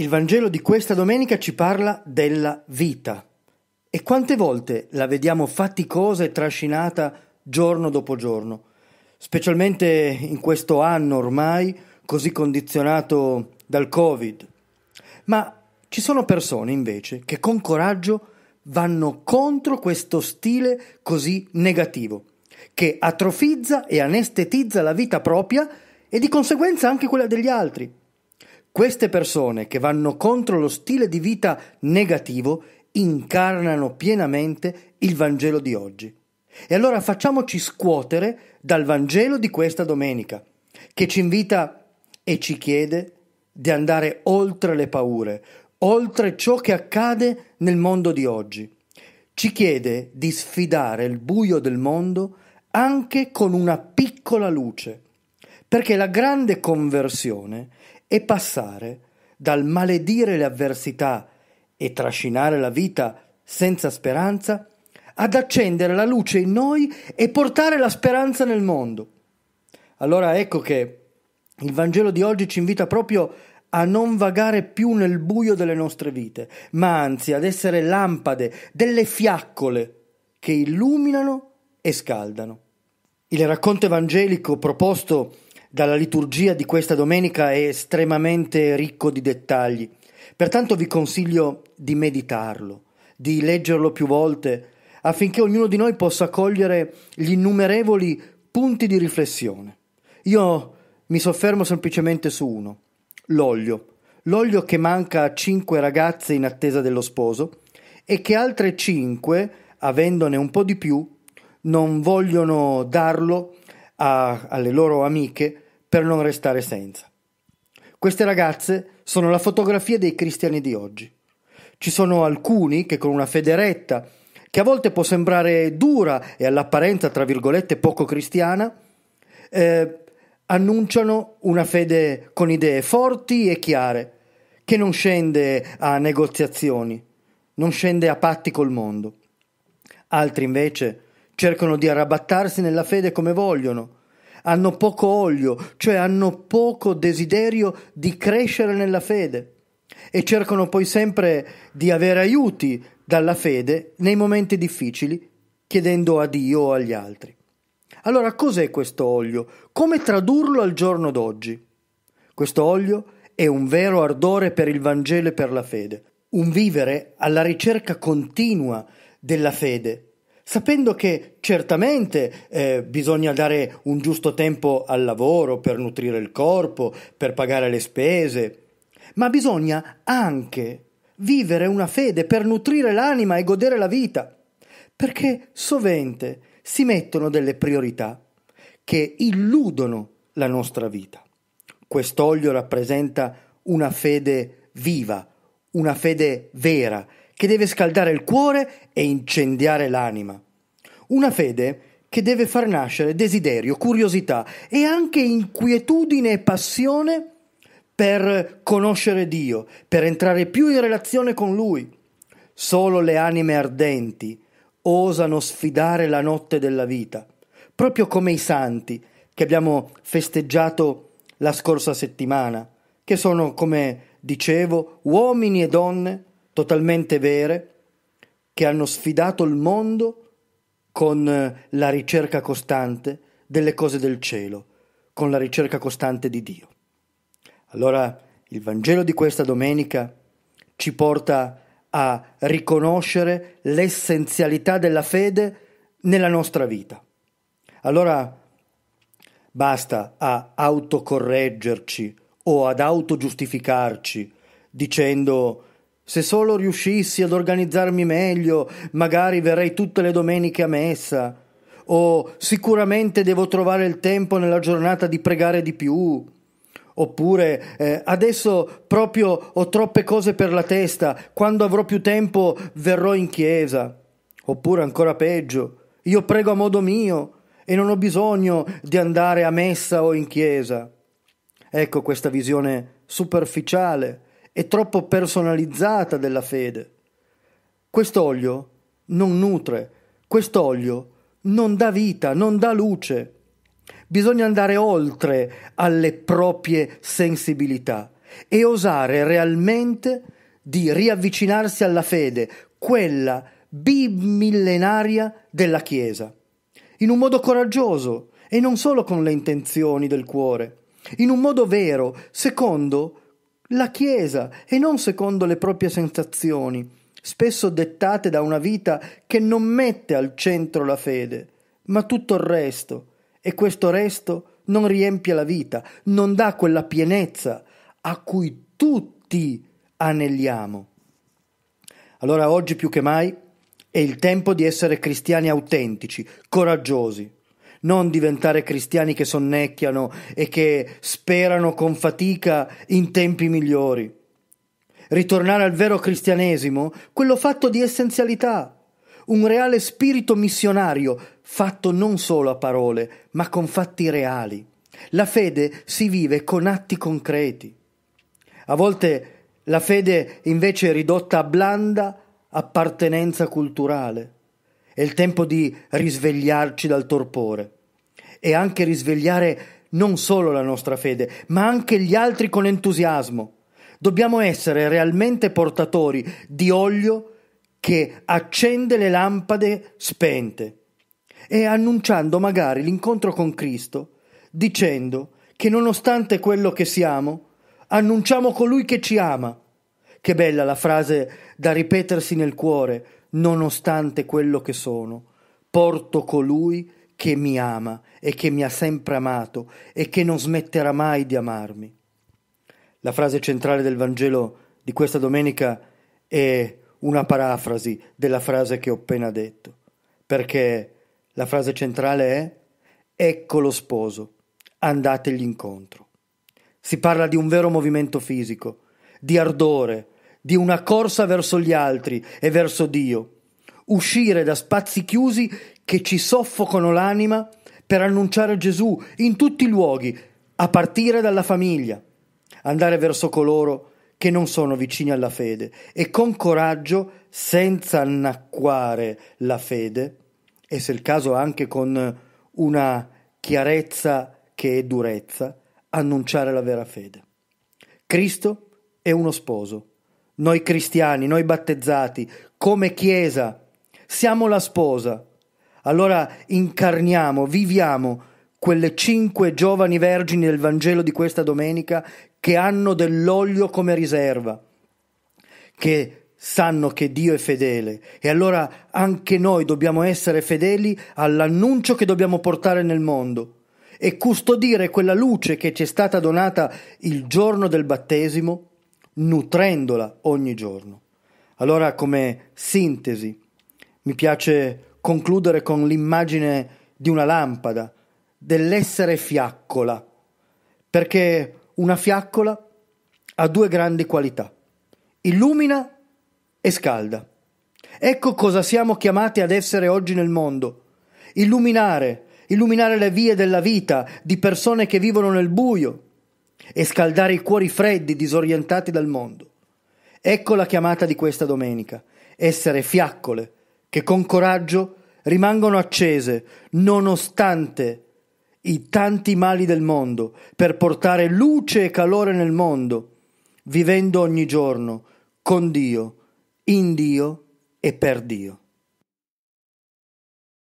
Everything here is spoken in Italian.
Il Vangelo di questa domenica ci parla della vita. E quante volte la vediamo faticosa e trascinata giorno dopo giorno, specialmente in questo anno ormai così condizionato dal Covid. Ma ci sono persone invece che con coraggio vanno contro questo stile così negativo, che atrofizza e anestetizza la vita propria e di conseguenza anche quella degli altri. Queste persone che vanno contro lo stile di vita negativo incarnano pienamente il Vangelo di oggi. E allora facciamoci scuotere dal Vangelo di questa domenica, che ci invita e ci chiede di andare oltre le paure, oltre ciò che accade nel mondo di oggi. Ci chiede di sfidare il buio del mondo anche con una piccola luce, perché la grande conversione e passare dal maledire le avversità e trascinare la vita senza speranza ad accendere la luce in noi e portare la speranza nel mondo. Allora ecco che il Vangelo di oggi ci invita proprio a non vagare più nel buio delle nostre vite, ma anzi ad essere lampade, delle fiaccole che illuminano e scaldano. Il racconto evangelico proposto dalla liturgia di questa domenica è estremamente ricco di dettagli. Pertanto vi consiglio di meditarlo, di leggerlo più volte, affinché ognuno di noi possa cogliere gli innumerevoli punti di riflessione. Io mi soffermo semplicemente su uno, l'olio. L'olio che manca a cinque ragazze in attesa dello sposo e che altre cinque, avendone un po' di più, non vogliono darlo a, alle loro amiche per non restare senza. Queste ragazze sono la fotografia dei cristiani di oggi. Ci sono alcuni che con una fede retta, che a volte può sembrare dura e all'apparenza, tra virgolette, poco cristiana, eh, annunciano una fede con idee forti e chiare, che non scende a negoziazioni, non scende a patti col mondo. Altri invece cercano di arrabattarsi nella fede come vogliono, hanno poco olio, cioè hanno poco desiderio di crescere nella fede e cercano poi sempre di avere aiuti dalla fede nei momenti difficili, chiedendo a Dio o agli altri. Allora cos'è questo olio? Come tradurlo al giorno d'oggi? Questo olio è un vero ardore per il Vangelo e per la fede, un vivere alla ricerca continua della fede sapendo che certamente eh, bisogna dare un giusto tempo al lavoro per nutrire il corpo, per pagare le spese, ma bisogna anche vivere una fede per nutrire l'anima e godere la vita, perché sovente si mettono delle priorità che illudono la nostra vita. Quest'olio rappresenta una fede viva, una fede vera, che deve scaldare il cuore e incendiare l'anima. Una fede che deve far nascere desiderio, curiosità e anche inquietudine e passione per conoscere Dio, per entrare più in relazione con Lui. Solo le anime ardenti osano sfidare la notte della vita, proprio come i santi che abbiamo festeggiato la scorsa settimana, che sono, come dicevo, uomini e donne totalmente vere, che hanno sfidato il mondo con eh, la ricerca costante delle cose del cielo, con la ricerca costante di Dio. Allora il Vangelo di questa domenica ci porta a riconoscere l'essenzialità della fede nella nostra vita. Allora basta a autocorreggerci o ad autogiustificarci dicendo se solo riuscissi ad organizzarmi meglio, magari verrei tutte le domeniche a messa. O sicuramente devo trovare il tempo nella giornata di pregare di più. Oppure eh, adesso proprio ho troppe cose per la testa, quando avrò più tempo verrò in chiesa. Oppure ancora peggio, io prego a modo mio e non ho bisogno di andare a messa o in chiesa. Ecco questa visione superficiale e troppo personalizzata della fede. Quest'olio non nutre, quest'olio non dà vita, non dà luce. Bisogna andare oltre alle proprie sensibilità e osare realmente di riavvicinarsi alla fede, quella bimillenaria della Chiesa, in un modo coraggioso e non solo con le intenzioni del cuore, in un modo vero, secondo la Chiesa e non secondo le proprie sensazioni, spesso dettate da una vita che non mette al centro la fede, ma tutto il resto, e questo resto non riempie la vita, non dà quella pienezza a cui tutti anelliamo. Allora oggi più che mai è il tempo di essere cristiani autentici, coraggiosi, non diventare cristiani che sonnecchiano e che sperano con fatica in tempi migliori. Ritornare al vero cristianesimo, quello fatto di essenzialità, un reale spirito missionario, fatto non solo a parole, ma con fatti reali. La fede si vive con atti concreti. A volte la fede invece è ridotta a blanda appartenenza culturale. È il tempo di risvegliarci dal torpore e anche risvegliare non solo la nostra fede, ma anche gli altri con entusiasmo. Dobbiamo essere realmente portatori di olio che accende le lampade spente e annunciando magari l'incontro con Cristo, dicendo che nonostante quello che siamo, annunciamo colui che ci ama. Che bella la frase da ripetersi nel cuore nonostante quello che sono, porto colui che mi ama e che mi ha sempre amato e che non smetterà mai di amarmi. La frase centrale del Vangelo di questa domenica è una parafrasi della frase che ho appena detto, perché la frase centrale è Ecco lo sposo, andategli incontro. Si parla di un vero movimento fisico, di ardore, di una corsa verso gli altri e verso Dio, uscire da spazi chiusi che ci soffocano l'anima per annunciare Gesù in tutti i luoghi, a partire dalla famiglia, andare verso coloro che non sono vicini alla fede e con coraggio, senza annacquare la fede, e se il caso anche con una chiarezza che è durezza, annunciare la vera fede. Cristo è uno sposo noi cristiani, noi battezzati, come Chiesa, siamo la sposa. Allora incarniamo, viviamo quelle cinque giovani vergini del Vangelo di questa domenica che hanno dell'olio come riserva, che sanno che Dio è fedele e allora anche noi dobbiamo essere fedeli all'annuncio che dobbiamo portare nel mondo e custodire quella luce che ci è stata donata il giorno del battesimo nutrendola ogni giorno. Allora come sintesi mi piace concludere con l'immagine di una lampada, dell'essere fiaccola, perché una fiaccola ha due grandi qualità, illumina e scalda. Ecco cosa siamo chiamati ad essere oggi nel mondo, illuminare, illuminare le vie della vita di persone che vivono nel buio, e scaldare i cuori freddi disorientati dal mondo. Ecco la chiamata di questa domenica, essere fiaccole che con coraggio rimangono accese nonostante i tanti mali del mondo per portare luce e calore nel mondo, vivendo ogni giorno con Dio, in Dio e per Dio.